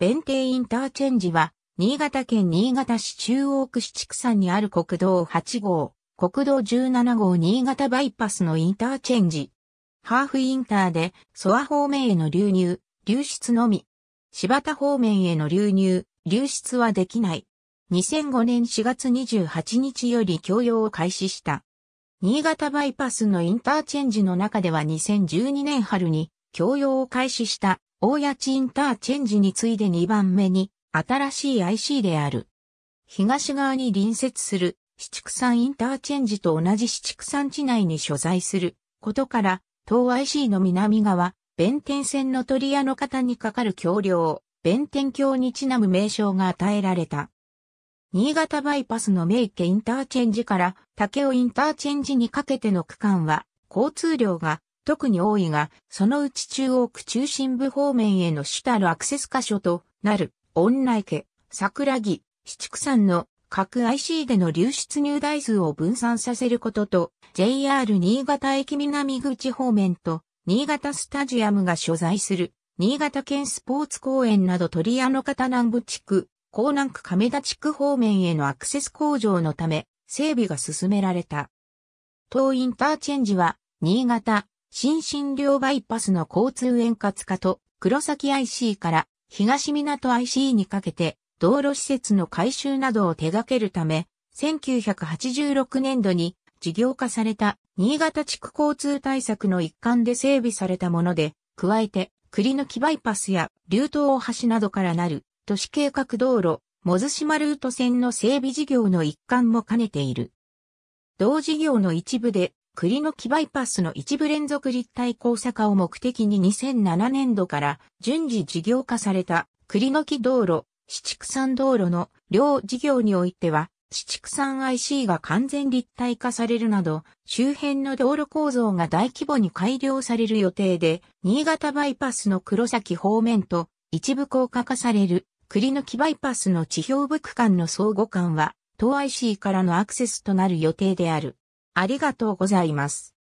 弁定インターチェンジは、新潟県新潟市中央区市畜産にある国道8号、国道17号新潟バイパスのインターチェンジ。ハーフインターで、ソア方面への流入、流出のみ。柴田方面への流入、流出はできない。2005年4月28日より供用を開始した。新潟バイパスのインターチェンジの中では2012年春に供用を開始した大谷地インターチェンジに次いで2番目に新しい IC である。東側に隣接する七畜産インターチェンジと同じ七畜産地内に所在することから、東 IC の南側、弁天線の鳥屋の方にかかる橋梁、弁天橋にちなむ名称が与えられた。新潟バイパスの名家インターチェンジから竹尾インターチェンジにかけての区間は、交通量が特に多いが、そのうち中央区中心部方面への主たるアクセス箇所となる、恩内家、桜木、七区山の各 IC での流出入台数を分散させることと、JR 新潟駅南口方面と、新潟スタジアムが所在する、新潟県スポーツ公園など鳥屋の方南部地区、江南区亀田地区方面へのアクセス向上のため、整備が進められた。東インターチェンジは、新潟、新診療バイパスの交通円滑化と黒崎 IC から東港 IC にかけて道路施設の改修などを手掛けるため、1986年度に事業化された新潟地区交通対策の一環で整備されたもので、加えて栗の木バイパスや竜東大橋などからなる都市計画道路、もずしまルート線の整備事業の一環も兼ねている。同事業の一部で栗の木バイパスの一部連続立体交差化を目的に2007年度から順次事業化された栗の木道路、市畜産道路の両事業においては、市畜産 IC が完全立体化されるなど、周辺の道路構造が大規模に改良される予定で、新潟バイパスの黒崎方面と一部高架化される栗の木バイパスの地表部区間の相互間は、東 IC からのアクセスとなる予定である。ありがとうございます。